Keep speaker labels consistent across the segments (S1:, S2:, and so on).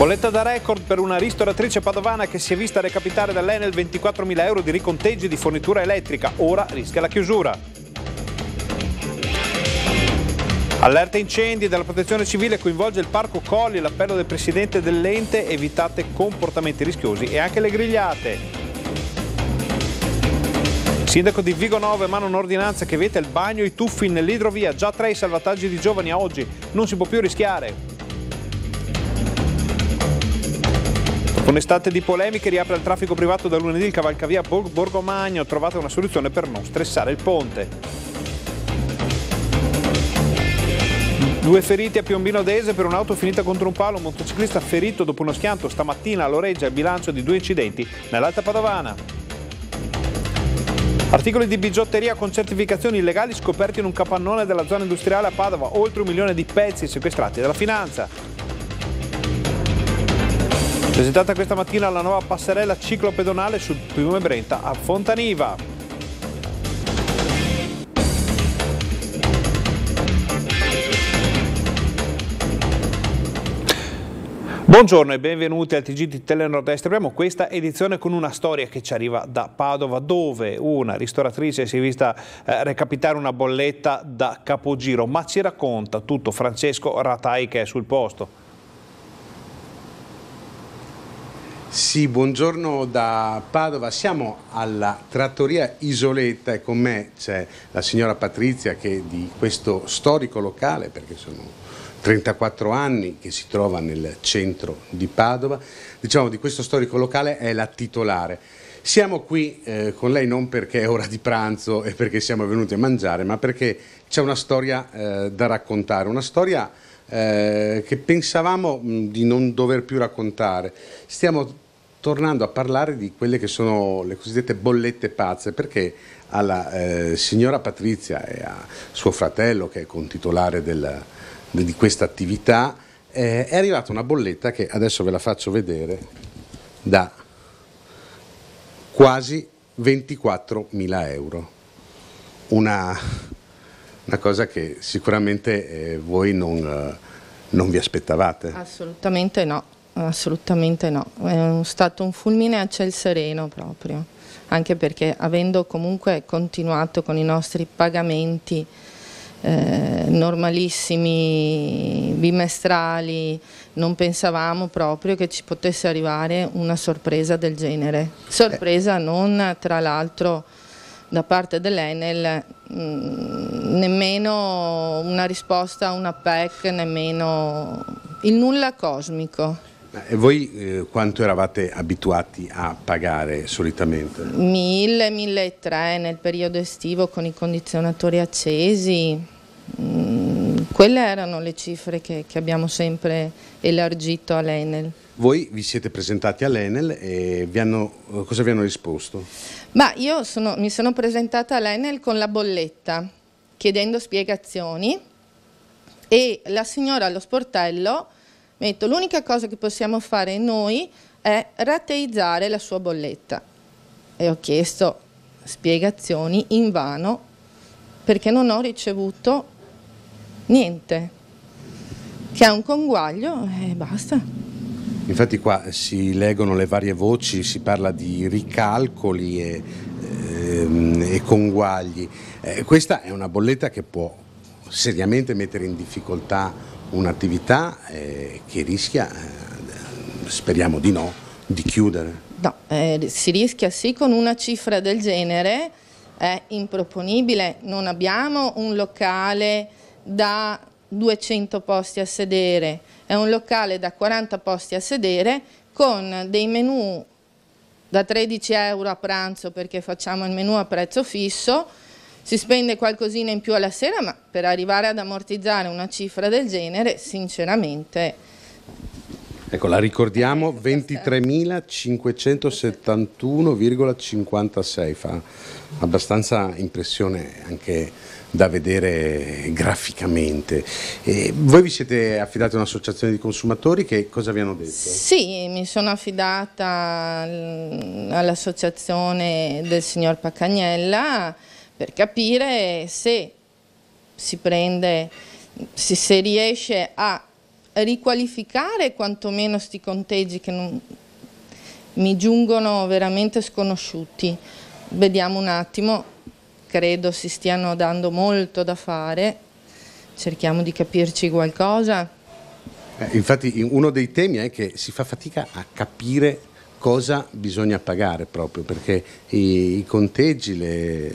S1: Bolletta da record per una ristoratrice padovana che si è vista recapitare dall'Enel 24.000 euro di riconteggi di fornitura elettrica. Ora rischia la chiusura. Allerta incendi della protezione civile coinvolge il parco Colli, l'appello del presidente dell'ente, evitate comportamenti rischiosi e anche le grigliate. Sindaco di Vigo 9 mano un'ordinanza che vieta il bagno e i tuffi nell'idrovia, già tre i salvataggi di giovani a oggi, non si può più rischiare. Un'estate di polemiche riapre il traffico privato da lunedì il cavalcavia Borgomagno. Trovate una soluzione per non stressare il ponte. Due feriti a Piombino Dese per un'auto finita contro un palo, un motociclista ferito dopo uno schianto stamattina all'oreggia il bilancio di due incidenti nell'Alta Padovana. Articoli di bigiotteria con certificazioni illegali scoperti in un capannone della zona industriale a Padova, oltre un milione di pezzi sequestrati dalla finanza. Presentata questa mattina la nuova passerella ciclopedonale sul fiume Brenta a Fontaniva. Buongiorno e benvenuti al TG di Telenordest. Abbiamo questa edizione con una storia che ci arriva da Padova dove una ristoratrice si è vista eh, recapitare una bolletta da capogiro, ma ci racconta tutto Francesco Ratai che è sul posto.
S2: Sì, buongiorno da Padova. Siamo alla trattoria Isoletta e con me c'è la signora Patrizia che di questo storico locale, perché sono 34 anni che si trova nel centro di Padova, diciamo di questo storico locale è la titolare. Siamo qui eh, con lei non perché è ora di pranzo e perché siamo venuti a mangiare, ma perché c'è una storia eh, da raccontare, una storia eh, che pensavamo mm, di non dover più raccontare. Stiamo tornando a parlare di quelle che sono le cosiddette bollette pazze, perché alla eh, signora Patrizia e a suo fratello, che è contitolare del, di questa attività, eh, è arrivata una bolletta che adesso ve la faccio vedere da quasi 24 mila euro. Una una cosa che sicuramente eh, voi non, eh, non
S3: vi aspettavate. Assolutamente no, assolutamente no. È stato un fulmine a ciel sereno proprio, anche perché avendo comunque continuato con i nostri pagamenti eh, normalissimi, bimestrali, non pensavamo proprio che ci potesse arrivare una sorpresa del genere. Sorpresa eh. non tra l'altro da parte dell'Enel mm, nemmeno una risposta a una PEC, nemmeno il nulla cosmico.
S2: E voi eh, quanto eravate abituati a pagare solitamente?
S3: 1000, 1003 nel periodo estivo con i condizionatori accesi. Mm, quelle erano le cifre che, che abbiamo sempre elargito all'Enel.
S2: Voi vi siete presentati all'Enel e vi hanno, eh, cosa vi hanno risposto?
S3: Ma io sono, mi sono presentata all'Enel con la bolletta, chiedendo spiegazioni e la signora allo sportello mi ha detto l'unica cosa che possiamo fare noi è rateizzare la sua bolletta. E ho chiesto spiegazioni in vano perché non ho ricevuto niente, che è un conguaglio e basta.
S2: Infatti qua si leggono le varie voci, si parla di ricalcoli e, ehm, e conguagli. Eh, questa è una bolletta che può seriamente mettere in difficoltà un'attività eh, che rischia, eh, speriamo di no, di chiudere.
S3: No, si rischia sì con una cifra del genere, è improponibile, non abbiamo un locale da 200 posti a sedere è un locale da 40 posti a sedere con dei menù da 13 euro a pranzo perché facciamo il menù a prezzo fisso, si spende qualcosina in più alla sera, ma per arrivare ad ammortizzare una cifra del genere, sinceramente...
S2: Ecco, la ricordiamo, 23.571,56, fa abbastanza impressione anche da vedere graficamente. E voi vi siete affidati a un'associazione di consumatori, che cosa vi hanno detto?
S3: Sì, mi sono affidata all'associazione del signor Paccagnella per capire se si prende, se, se riesce a riqualificare quantomeno questi conteggi che non, mi giungono veramente sconosciuti. Vediamo un attimo credo si stiano dando molto da fare, cerchiamo di capirci qualcosa.
S2: Eh, infatti uno dei temi è che si fa fatica a capire cosa bisogna pagare proprio perché i, i conteggi le,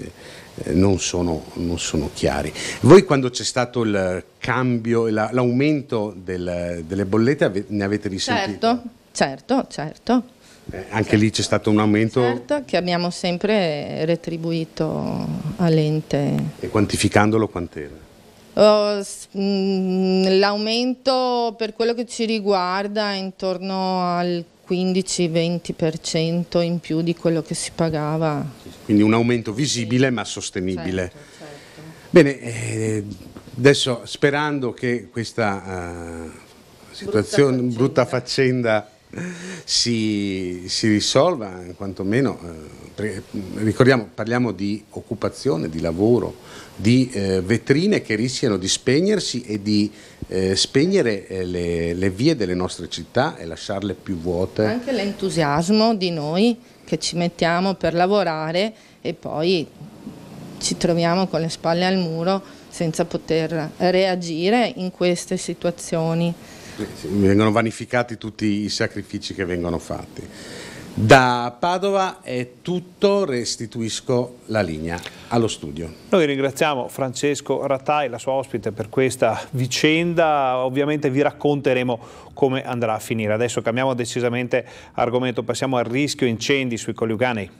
S2: eh, non sono, non sono, chiari. Voi quando c'è stato il cambio, l'aumento del, delle bollette ne avete risentito?
S3: Certo, certo, certo.
S2: Eh, anche lì c'è stato un aumento? Certo,
S3: che abbiamo sempre retribuito all'ente.
S2: E quantificandolo quant'era?
S3: Uh, L'aumento per quello che ci riguarda è intorno al 15-20% in più di quello che si pagava.
S2: Quindi un aumento visibile sì. ma sostenibile. Certo, certo. Bene, eh, adesso sperando che questa uh, situazione, brutta faccenda, brutta faccenda si, si risolva, quantomeno, eh, ricordiamo, parliamo di occupazione, di lavoro, di eh, vetrine che rischiano di spegnersi e di eh, spegnere eh, le, le vie delle nostre città e lasciarle più vuote. Anche
S3: l'entusiasmo di noi che ci mettiamo per lavorare e poi ci troviamo con le spalle al muro senza poter reagire in queste situazioni
S2: vengono vanificati tutti i sacrifici che vengono fatti. Da Padova è tutto, restituisco la linea allo studio.
S1: Noi ringraziamo Francesco Rattai, la sua ospite, per questa vicenda. Ovviamente vi racconteremo come andrà a finire. Adesso cambiamo decisamente argomento, passiamo al rischio incendi sui Coliuganei.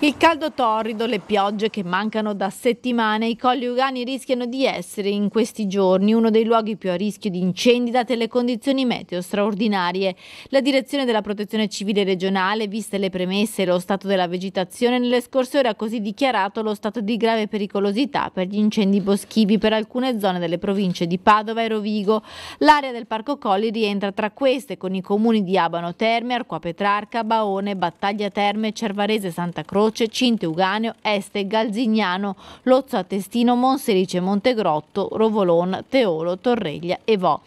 S4: Il caldo torrido, le piogge che mancano da settimane, i colli ugani rischiano di essere in questi giorni uno dei luoghi più a rischio di incendi date le condizioni meteo straordinarie. La direzione della protezione civile regionale, viste le premesse e lo stato della vegetazione, nelle scorse ore ha così dichiarato lo stato di grave pericolosità per gli incendi boschivi per alcune zone delle province di Padova e Rovigo. L'area del Parco Colli rientra tra queste con i comuni di Abano Terme, Arqua Petrarca, Baone, Battaglia Terme, Cervarese, Santa Croce, Croce, Cinte Uganeo, Este, Galzignano, Lozzo a Monserice, Montegrotto, Rovolon, Teolo, Torreglia e Vo.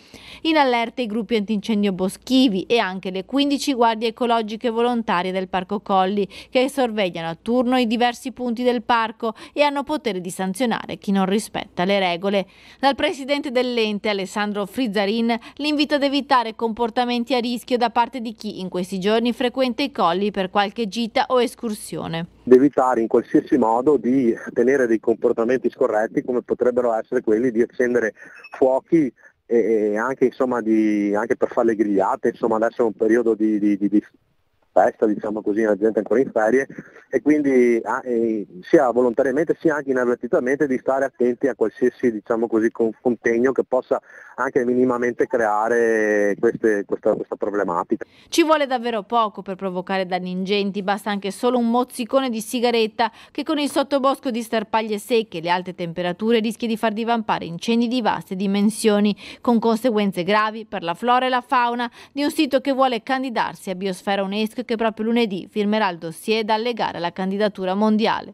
S4: In allerta i gruppi antincendio boschivi e anche le 15 guardie ecologiche volontarie del Parco Colli che sorvegliano a turno i diversi punti del parco e hanno potere di sanzionare chi non rispetta le regole. Dal presidente dell'ente Alessandro Frizzarin l'invito ad evitare comportamenti a rischio da parte di chi in questi giorni frequenta i colli per qualche gita o escursione
S2: di evitare in qualsiasi modo di tenere dei comportamenti scorretti come potrebbero essere quelli di accendere fuochi e anche, insomma, di, anche per fare le grigliate, insomma, adesso è un periodo di, di, di festa, diciamo così, la gente ancora in ferie e quindi ah, eh, sia volontariamente sia anche inavvertitamente di stare attenti a qualsiasi diciamo così, contegno che possa anche minimamente creare queste, questa, questa problematica.
S4: Ci vuole davvero poco per provocare danni ingenti, basta anche solo un mozzicone di sigaretta che con il sottobosco di starpaglie secche e le alte temperature rischia di far divampare incendi di vaste dimensioni, con conseguenze gravi per la flora e la fauna di un sito che vuole candidarsi a Biosfera UNESCO che proprio lunedì firmerà il dossier da allegare alla candidatura mondiale.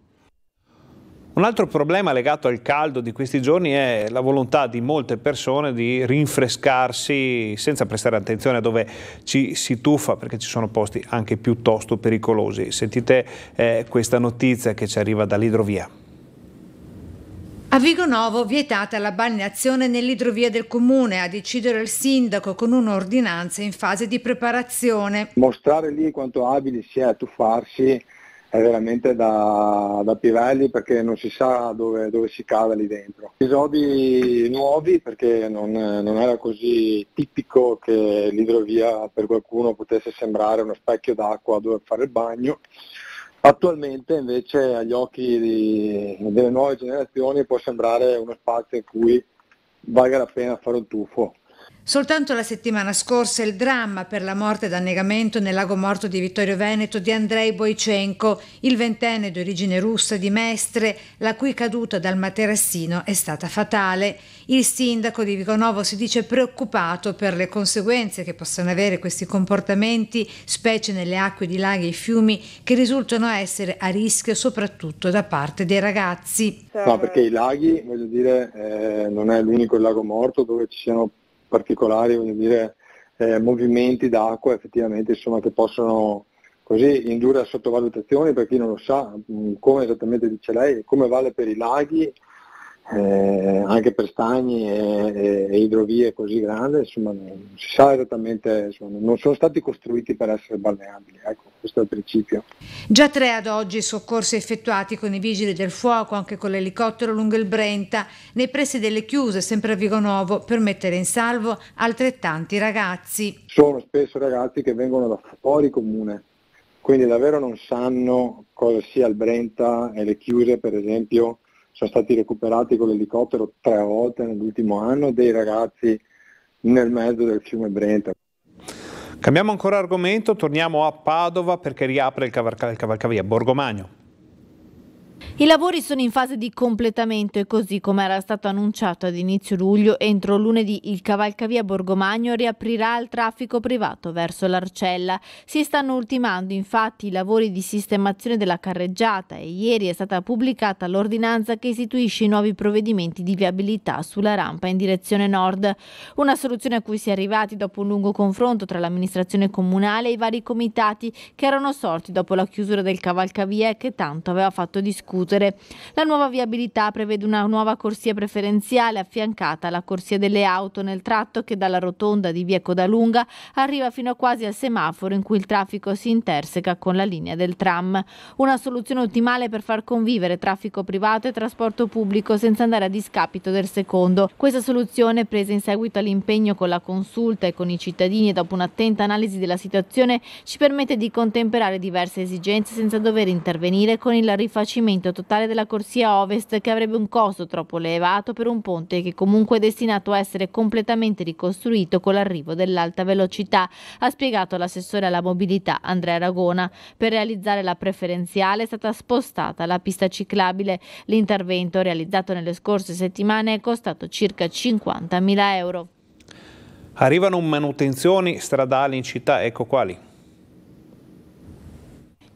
S1: Un altro problema legato al caldo di questi giorni è la volontà di molte persone di rinfrescarsi senza prestare attenzione a dove ci si tuffa perché ci sono posti anche piuttosto pericolosi. Sentite eh, questa notizia che ci arriva dall'idrovia.
S5: A Vigonovo vietata la balneazione nell'idrovia del comune, a decidere il sindaco con un'ordinanza in fase di preparazione.
S6: Mostrare lì quanto abili si è a tuffarsi è veramente da, da pivelli perché non si sa dove, dove si cava lì dentro. Episodi nuovi perché non, non era così tipico che l'idrovia per qualcuno potesse sembrare uno specchio d'acqua dove fare il bagno Attualmente invece agli occhi di, delle nuove generazioni può sembrare uno spazio in cui valga la pena fare un tuffo,
S5: Soltanto la settimana scorsa il dramma per la morte d'annegamento nel lago morto di Vittorio Veneto di Andrei Boicenko, il ventenne di origine russa di Mestre, la cui caduta dal materassino è stata fatale. Il sindaco di Vigonovo si dice preoccupato per le conseguenze che possono avere questi comportamenti, specie nelle acque di laghi e fiumi, che risultano essere a rischio soprattutto da parte dei ragazzi.
S6: No, perché i laghi, voglio dire, eh, non è l'unico lago morto dove ci siano particolari, voglio dire, eh, movimenti d'acqua effettivamente insomma, che possono così indurre a sottovalutazioni per chi non lo sa, mm, come esattamente dice lei, come vale per i laghi, eh, anche per stagni e, e, idrovie così grandi, insomma, non si sa esattamente, insomma, non sono stati costruiti per essere balneabili, ecco, questo è il principio.
S5: Già tre ad oggi soccorsi effettuati con i vigili del fuoco, anche con l'elicottero lungo il Brenta, nei pressi delle chiuse, sempre a Vigo Vigonovo, per mettere in salvo altrettanti ragazzi.
S6: Sono spesso ragazzi che vengono da fuori comune, quindi davvero non sanno cosa sia il Brenta e le chiuse, per esempio, sono stati recuperati con l'elicottero tre volte nell'ultimo anno dei ragazzi nel mezzo del fiume Brenta.
S1: Cambiamo ancora argomento, torniamo a Padova perché riapre il, cavalca, il cavalcavia Borgomagno.
S4: I lavori sono in fase di completamento e così come era stato annunciato ad inizio luglio, entro lunedì il cavalcavia Borgomagno riaprirà al traffico privato verso l'Arcella. Si stanno ultimando infatti i lavori di sistemazione della carreggiata e ieri è stata pubblicata l'ordinanza che istituisce i nuovi provvedimenti di viabilità sulla rampa in direzione nord. Una soluzione a cui si è arrivati dopo un lungo confronto tra l'amministrazione comunale e i vari comitati che erano sorti dopo la chiusura del cavalcavia e che tanto aveva fatto discutere discutere. La nuova viabilità prevede una nuova corsia preferenziale affiancata alla corsia delle auto nel tratto che dalla rotonda di via Codalunga arriva fino quasi al semaforo in cui il traffico si interseca con la linea del tram. Una soluzione ottimale per far convivere traffico privato e trasporto pubblico senza andare a discapito del secondo. Questa soluzione, presa in seguito all'impegno con la consulta e con i cittadini e dopo un'attenta analisi della situazione, ci permette di contemperare diverse esigenze senza dover intervenire con il rifacimento potenziamento totale della corsia ovest che avrebbe un costo troppo elevato per un ponte che comunque è destinato a essere completamente ricostruito con l'arrivo dell'alta velocità, ha spiegato l'assessore alla mobilità Andrea Ragona. Per realizzare la preferenziale è stata spostata la pista ciclabile. L'intervento realizzato nelle scorse settimane è costato circa 50.000 euro.
S1: Arrivano manutenzioni stradali in città, ecco quali.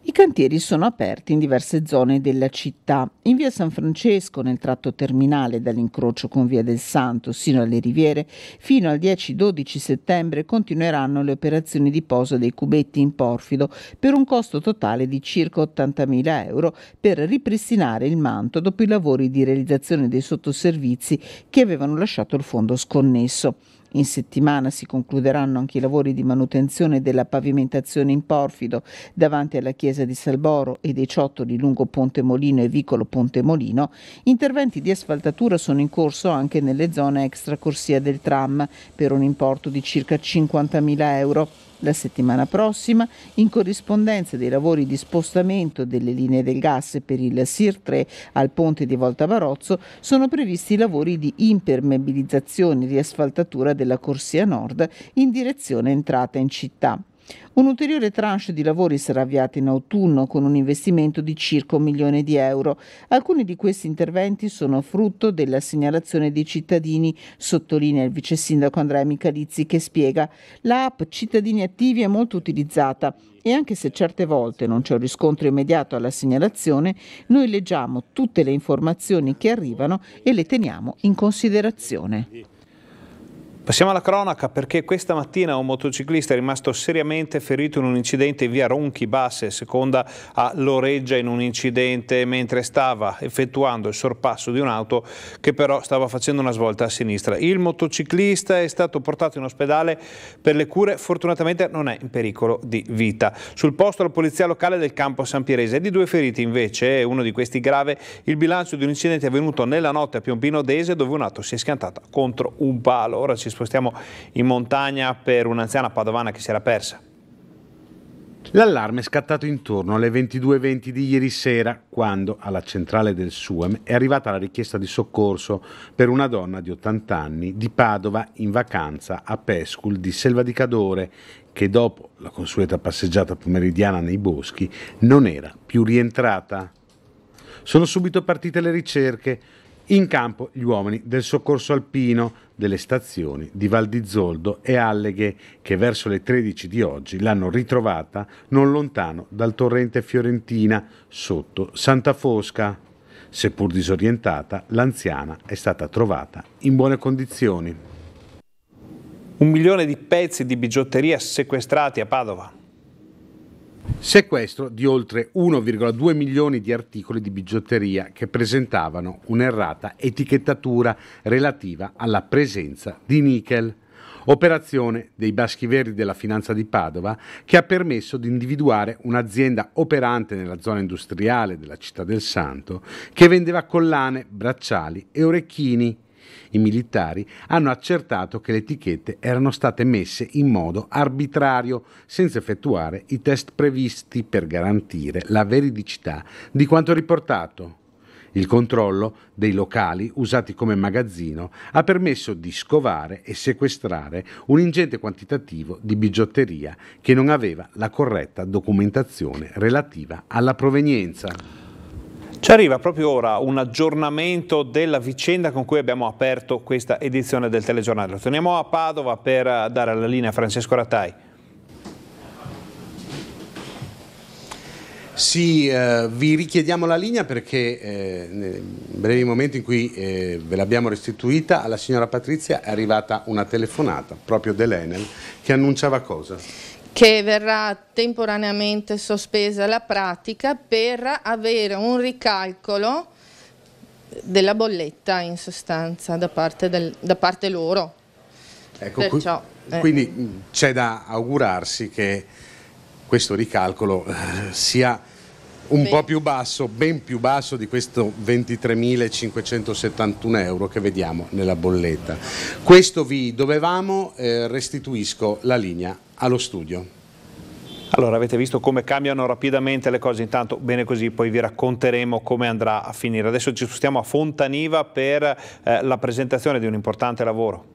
S7: I cantieri sono aperti in diverse zone della città. In via San Francesco, nel tratto terminale dall'incrocio con via del Santo sino alle riviere, fino al 10-12 settembre continueranno le operazioni di posa dei cubetti in porfido per un costo totale di circa 80.000 euro per ripristinare il manto dopo i lavori di realizzazione dei sottoservizi che avevano lasciato il fondo sconnesso. In settimana si concluderanno anche i lavori di manutenzione della pavimentazione in porfido davanti alla chiesa di Salboro e dei ciottoli lungo Ponte Molino e Vicolo Ponte Molino. Interventi di asfaltatura sono in corso anche nelle zone extra corsia del tram per un importo di circa 50.000 euro. La settimana prossima, in corrispondenza dei lavori di spostamento delle linee del gas per il SIR 3 al ponte di Volta Barozzo, sono previsti i lavori di impermeabilizzazione e riasfaltatura della corsia nord in direzione entrata in città. Un'ulteriore tranche di lavori sarà avviata in autunno con un investimento di circa un milione di euro. Alcuni di questi interventi sono frutto della segnalazione dei cittadini, sottolinea il vice sindaco Andrea Micalizzi che spiega L'app Cittadini Attivi è molto utilizzata e anche se certe volte non c'è un riscontro immediato alla segnalazione, noi leggiamo tutte le informazioni che arrivano e le teniamo in considerazione.
S1: Passiamo alla cronaca perché questa mattina un motociclista è rimasto seriamente ferito in un incidente in via Ronchi Basse, seconda a Loreggia in un incidente mentre stava effettuando il sorpasso di un'auto che però stava facendo una svolta a sinistra. Il motociclista è stato portato in ospedale per le cure, fortunatamente non è in pericolo di vita. Sul posto la polizia locale del campo San Pierese è di due feriti invece, uno di questi grave, il bilancio di un incidente avvenuto nella notte a Piombino Dese dove un'auto si è schiantata contro un palo. Ora ci spostiamo in montagna per un'anziana padovana che si era persa. L'allarme è
S2: scattato intorno alle 22.20 di ieri sera, quando alla centrale del Suem è arrivata la richiesta di soccorso per una donna di 80 anni di Padova in vacanza a Pescul di Selva di Cadore, che dopo la consueta passeggiata pomeridiana nei boschi non era più rientrata. Sono subito partite le ricerche. In campo gli uomini del soccorso alpino, delle stazioni di Val di Zoldo e Alleghe che verso le 13 di oggi l'hanno ritrovata non lontano dal torrente Fiorentina sotto Santa Fosca. Seppur disorientata, l'anziana è stata trovata in buone condizioni. Un milione di pezzi di bigiotteria sequestrati a Padova. Sequestro di oltre 1,2 milioni di articoli di bigiotteria che presentavano un'errata etichettatura relativa alla presenza di nickel operazione dei Baschi Verdi della Finanza di Padova che ha permesso di individuare un'azienda operante nella zona industriale della città del Santo che vendeva collane, bracciali e orecchini i militari hanno accertato che le etichette erano state messe in modo arbitrario, senza effettuare i test previsti per garantire la veridicità di quanto riportato. Il controllo dei locali usati come magazzino ha permesso di scovare e sequestrare un ingente quantitativo di bigiotteria che non aveva la corretta documentazione relativa alla provenienza.
S1: Ci arriva proprio ora un aggiornamento della vicenda con cui abbiamo aperto questa edizione del telegiornale. Torniamo a Padova per dare la linea a Francesco Rattai.
S2: Sì, eh, vi richiediamo la linea perché eh, nel breve momento in cui eh, ve l'abbiamo restituita alla signora Patrizia è arrivata una telefonata proprio dell'Enel che annunciava cosa?
S3: che verrà temporaneamente sospesa la pratica per avere un ricalcolo della bolletta in sostanza da parte, del, da parte loro. Ecco, Perciò, eh.
S2: Quindi mm, c'è da augurarsi che questo ricalcolo eh, sia un ben. po' più basso, ben più basso di questo 23.571 euro che vediamo nella bolletta. Questo vi dovevamo,
S1: eh, restituisco la linea allo studio. Allora avete visto come cambiano rapidamente le cose, intanto bene così, poi vi racconteremo come andrà a finire. Adesso ci spostiamo a Fontaniva per eh, la presentazione di un importante lavoro.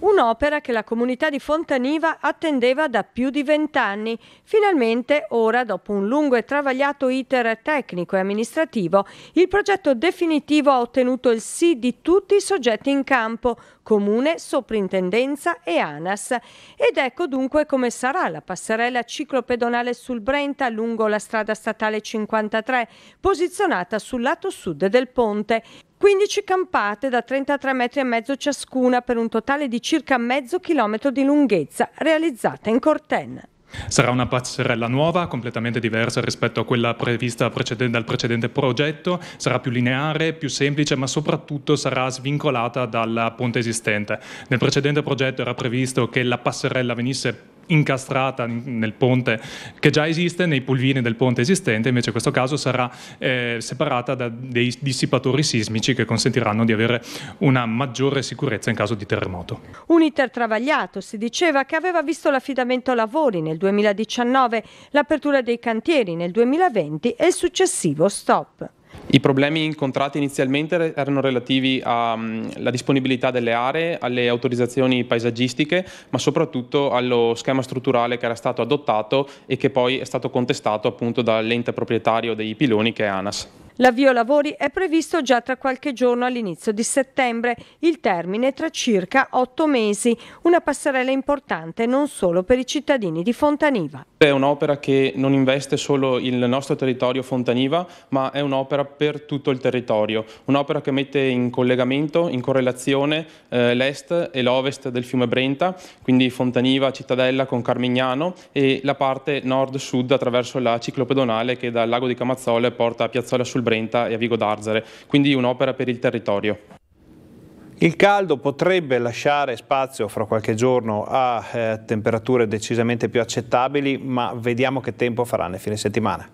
S8: Un'opera che la comunità di Fontaniva attendeva da più di vent'anni. Finalmente, ora, dopo un lungo e travagliato iter tecnico e amministrativo, il progetto definitivo ha ottenuto il sì di tutti i soggetti in campo, Comune, Soprintendenza e ANAS. Ed ecco dunque come sarà la passerella ciclopedonale sul Brenta lungo la strada statale 53, posizionata sul lato sud del ponte. 15 campate da 33 metri e mezzo ciascuna per un totale di circa mezzo chilometro di lunghezza realizzata in Corten.
S1: Sarà una passerella nuova, completamente diversa rispetto a quella prevista precedente, dal precedente progetto, sarà più lineare, più semplice, ma soprattutto sarà svincolata dal ponte esistente. Nel precedente progetto era previsto che la passerella venisse incastrata nel ponte che già esiste, nei pulvini del ponte esistente, invece in questo caso sarà eh, separata da dei dissipatori sismici che consentiranno di avere una maggiore sicurezza in caso di terremoto.
S8: Un iter travagliato, si diceva, che aveva visto l'affidamento lavori nel 2019, l'apertura dei cantieri nel 2020 e il successivo stop.
S1: I problemi incontrati inizialmente erano relativi alla mm, disponibilità delle aree, alle autorizzazioni paesaggistiche, ma soprattutto allo schema strutturale che era stato adottato e che poi è stato contestato appunto dall'ente proprietario dei piloni che è ANAS.
S8: L'avvio lavori è previsto già tra qualche giorno all'inizio di settembre, il termine tra circa otto mesi, una passerella importante non solo per i cittadini di Fontaniva.
S1: È un'opera che non investe solo il nostro territorio Fontaniva, ma è un'opera per tutto il territorio, un'opera che mette in collegamento, in correlazione eh, l'est e l'ovest del fiume Brenta, quindi Fontaniva, Cittadella con Carmignano e la parte nord-sud attraverso la ciclopedonale che dal lago di Camazzole porta a Piazzola sul Brenta e a Vigo d'Arzare, quindi un'opera per il territorio. Il caldo potrebbe lasciare spazio fra qualche giorno a eh, temperature decisamente più accettabili, ma vediamo che tempo farà nel fine settimana.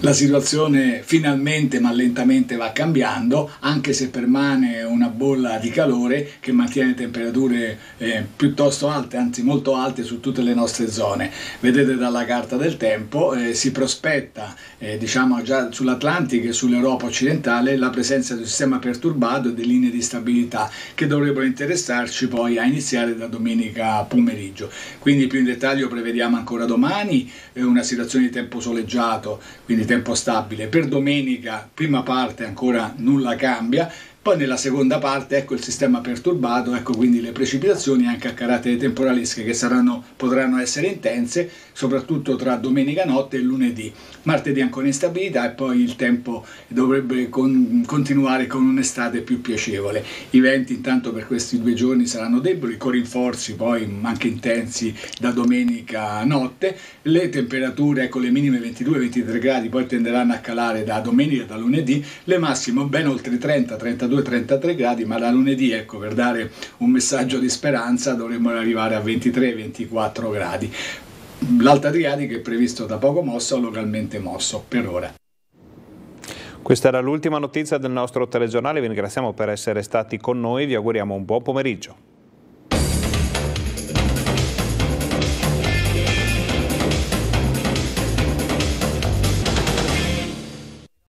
S9: La situazione finalmente ma lentamente va cambiando, anche se permane una bolla di calore che mantiene temperature eh, piuttosto alte, anzi molto alte su tutte le nostre zone. Vedete dalla carta del tempo, eh, si prospetta eh, diciamo già sull'Atlantico e sull'Europa occidentale la presenza di un sistema perturbato e di linee di stabilità che dovrebbero interessarci poi a iniziare da domenica pomeriggio. Quindi più in dettaglio prevediamo ancora domani eh, una situazione di tempo soleggiato, quindi tempo stabile. Per domenica, prima parte ancora nulla cambia, poi nella seconda parte ecco il sistema perturbato, ecco quindi le precipitazioni anche a carattere temporalesche che saranno, potranno essere intense soprattutto tra domenica notte e lunedì. Martedì ancora in stabilità e poi il tempo dovrebbe con, continuare con un'estate più piacevole. I venti intanto per questi due giorni saranno deboli, con rinforzi poi anche intensi da domenica notte. Le temperature, ecco le minime 22-23 gradi, poi tenderanno a calare da domenica e da lunedì, le massime ben oltre 30, 32, 33 gradi, ma da lunedì ecco per dare un messaggio di speranza dovremmo arrivare a 23-24 gradi l'Alta Adriatica è previsto da poco mosso a localmente mosso per ora.
S1: Questa era l'ultima notizia del nostro telegiornale, vi ringraziamo per essere stati con noi, vi auguriamo un buon pomeriggio.